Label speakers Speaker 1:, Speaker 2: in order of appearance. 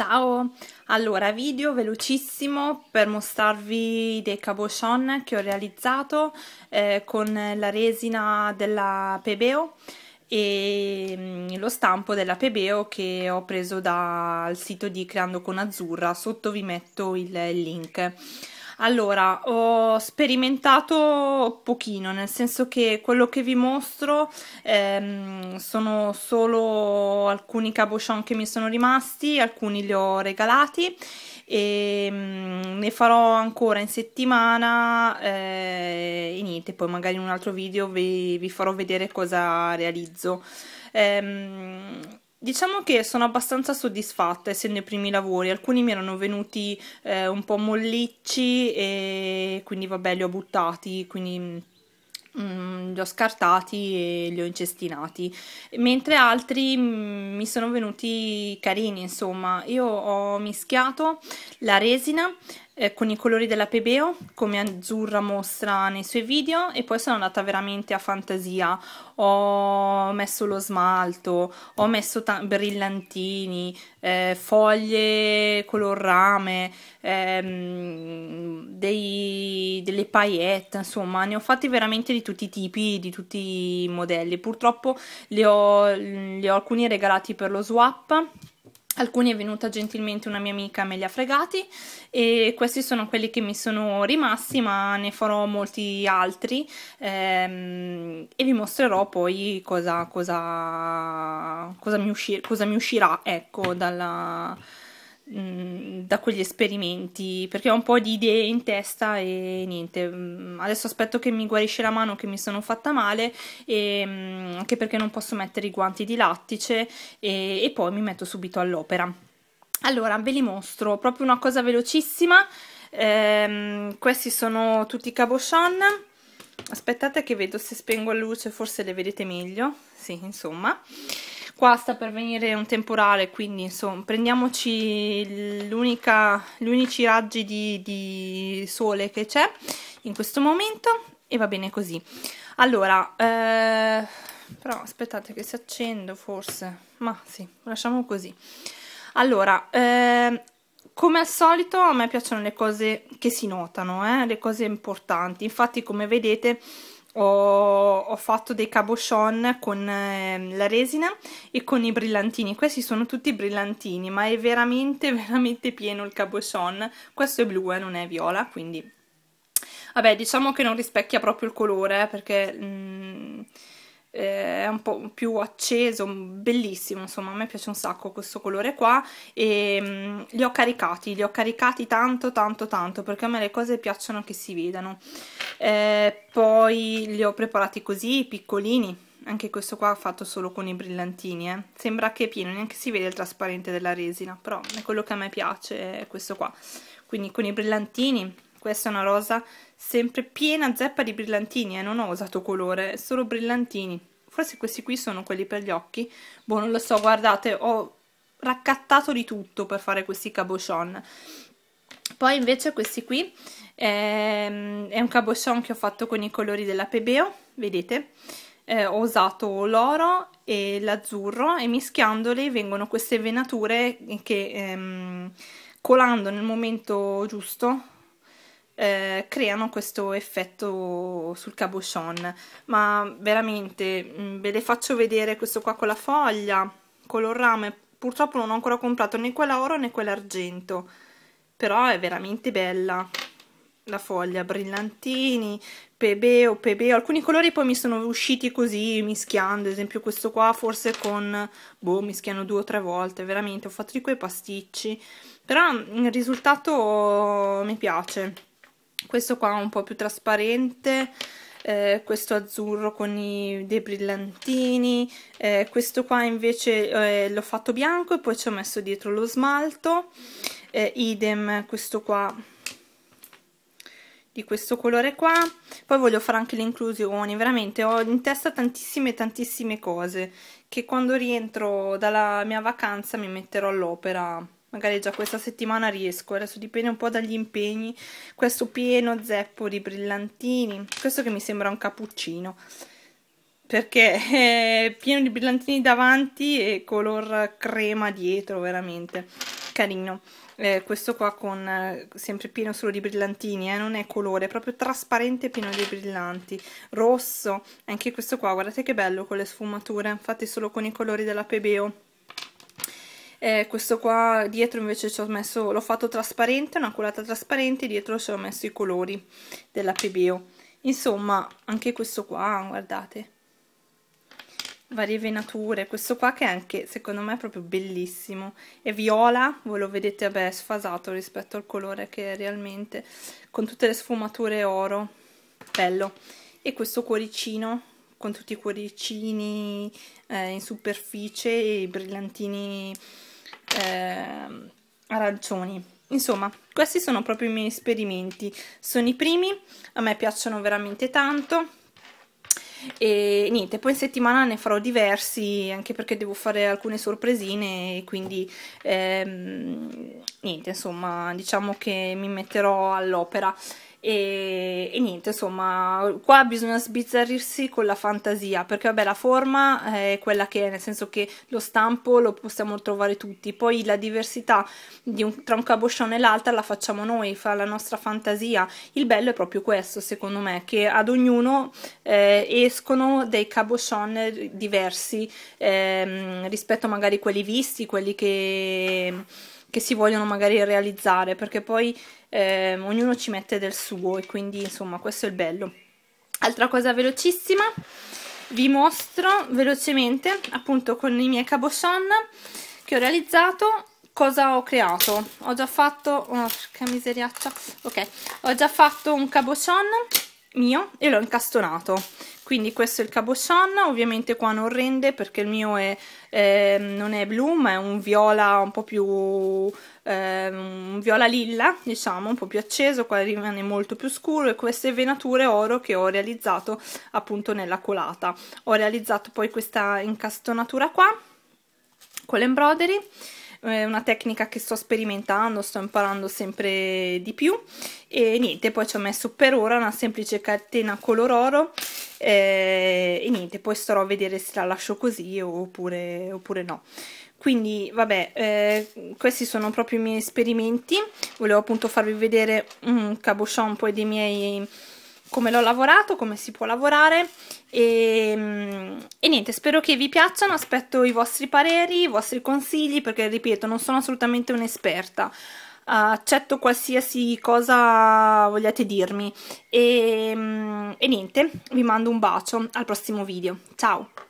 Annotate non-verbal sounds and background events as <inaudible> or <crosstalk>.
Speaker 1: Ciao! Allora, video velocissimo per mostrarvi dei cabochon che ho realizzato eh, con la resina della Pebeo e mm, lo stampo della Pebeo che ho preso dal sito di Creando con Azzurra, sotto vi metto il link. Allora, ho sperimentato pochino, nel senso che quello che vi mostro ehm, sono solo alcuni cabochon che mi sono rimasti, alcuni li ho regalati e mh, mm, ne farò ancora in settimana eh, e niente, poi magari in un altro video vi, vi farò vedere cosa realizzo. Ehm, Diciamo che sono abbastanza soddisfatta essendo i primi lavori, alcuni mi erano venuti eh, un po' mollicci e quindi vabbè li ho buttati, quindi mm, li ho scartati e li ho incestinati, mentre altri mm, mi sono venuti carini insomma, io ho mischiato la resina eh, con i colori della Pebeo, come Azzurra mostra nei suoi video, e poi sono andata veramente a fantasia. Ho messo lo smalto, ho messo brillantini, eh, foglie color rame, ehm, dei, delle paillette, insomma, ne ho fatti veramente di tutti i tipi, di tutti i modelli. Purtroppo li ho, le ho alcuni regalati per lo swap Alcuni è venuta gentilmente una mia amica, me li ha fregati e questi sono quelli che mi sono rimasti ma ne farò molti altri ehm, e vi mostrerò poi cosa, cosa, cosa, mi, uscir cosa mi uscirà ecco dalla, Mm, da quegli esperimenti perché ho un po' di idee in testa e niente mm, adesso aspetto che mi guarisce la mano che mi sono fatta male e, mm, anche perché non posso mettere i guanti di lattice e, e poi mi metto subito all'opera allora ve li mostro proprio una cosa velocissima ehm, questi sono tutti cabochon aspettate che vedo se spengo la luce forse le vedete meglio sì insomma Qua sta per venire un temporale, quindi insomma, prendiamoci gli unici raggi di, di sole che c'è in questo momento e va bene così. Allora, eh, però aspettate che si accendo forse, ma sì, lasciamo così. Allora, eh, come al solito a me piacciono le cose che si notano, eh, le cose importanti, infatti come vedete ho, ho fatto dei cabochon con eh, la resina e con i brillantini, questi sono tutti brillantini ma è veramente <laughs> veramente pieno il cabochon, questo è blu e eh, non è viola quindi vabbè diciamo che non rispecchia proprio il colore eh, perché... Mh, mm, eh, è un po' più acceso, bellissimo, insomma a me piace un sacco questo colore qua e mh, mm, li ho caricati, li ho caricati tanto tanto tanto perché a me le cose piacciono che si vedano. Eh, poi li ho preparati così, piccolini, anche questo qua fatto solo con i brillantini eh. sembra che è pieno, neanche si vede il trasparente della resina però è quello che a me piace è questo qua quindi con i brillantini questa è una rosa sempre piena zeppa di brillantini e eh? non ho usato colore, solo brillantini. Forse questi qui sono quelli per gli occhi. Boh, non lo so, guardate, ho raccattato di tutto per fare questi cabochon. Poi invece questi qui ehm, è un cabochon che ho fatto con i colori della Pebeo, vedete? Eh, ho usato l'oro e l'azzurro e mischiandoli vengono queste venature che ehm, colando nel momento giusto eh, creano questo effetto sul cabochon ma veramente mm, ve le faccio vedere questo qua con la foglia color rame purtroppo non ho ancora comprato né quella oro né quell'argento però è veramente bella la foglia, brillantini, pebeo, pebeo, alcuni colori poi mi sono usciti così mischiando, ad esempio questo qua forse con, boh, mischiano due o tre volte, veramente, ho fatto di quei pasticci, però il risultato mi piace, questo qua un po' più trasparente eh, questo azzurro con i, dei brillantini eh, questo qua invece eh, l'ho fatto bianco e poi ci ho messo dietro lo smalto eh, idem questo qua di questo colore qua poi voglio fare anche le inclusioni veramente ho in testa tantissime tantissime cose che quando rientro dalla mia vacanza mi metterò all'opera magari già questa settimana riesco, adesso dipende un po' dagli impegni, questo pieno zeppo di brillantini, questo che mi sembra un cappuccino, perché è eh, pieno di brillantini davanti e color crema dietro, veramente carino. Eh, questo qua con eh, sempre pieno solo di brillantini, eh, non è colore, è proprio trasparente pieno di brillanti, rosso, anche questo qua, guardate che bello con le sfumature, infatti solo con i colori della Pebeo eh, questo qua dietro invece ci ho messo, l'ho fatto trasparente, una colata trasparente, dietro ci ho messo i colori della Pebeo. Insomma, anche questo qua, guardate, varie venature, questo qua che è anche secondo me proprio bellissimo, è viola, voi lo vedete, vabbè, è sfasato rispetto al colore che è realmente, con tutte le sfumature oro, bello. E questo cuoricino con tutti i cuoricini eh, in superficie e i brillantini eh, arancioni. Insomma, questi sono proprio i miei esperimenti, sono i primi, a me piacciono veramente tanto e niente, poi in settimana ne farò diversi anche perché devo fare alcune sorpresine quindi ehm, niente, insomma, diciamo che mi metterò all'opera. E, e, niente, insomma, qua bisogna sbizzarrirsi con la fantasia, perché vabbè la forma è quella che è, nel senso che lo stampo lo possiamo trovare tutti, poi la diversità di un, tra un cabochon e l'altra la facciamo noi, fa la nostra fantasia. Il bello è proprio questo, secondo me, che ad ognuno eh, escono dei cabochon diversi ehm, rispetto magari a quelli visti, quelli che che si vogliono magari realizzare perché poi eh, ognuno ci mette del suo e quindi insomma questo è il bello altra cosa velocissima vi mostro velocemente appunto con i miei cabochon che ho realizzato cosa ho creato ho già fatto oh, che miseriaccia ok ho già fatto un cabochon mio e l'ho incastonato quindi questo è il cabochon ovviamente qua non rende perché il mio è, eh, non è blu ma è un viola un po' più eh, un viola lilla diciamo, un po' più acceso, qua rimane molto più scuro e queste venature oro che ho realizzato appunto nella colata ho realizzato poi questa incastonatura qua con l'embroidery è una tecnica che sto sperimentando, sto imparando sempre di più e niente, poi ci ho messo per ora una semplice catena color oro eh, e niente, poi starò a vedere se la lascio così oppure, oppure no quindi vabbè eh, questi sono proprio i miei esperimenti volevo appunto farvi vedere un mm, cabochon poi dei miei come l'ho lavorato, come si può lavorare e, mm, e, niente, spero che vi piacciono, aspetto i vostri pareri, i vostri consigli perché ripeto non sono assolutamente un'esperta, accetto qualsiasi cosa vogliate dirmi e, mm, e niente, vi mando un bacio al prossimo video, ciao!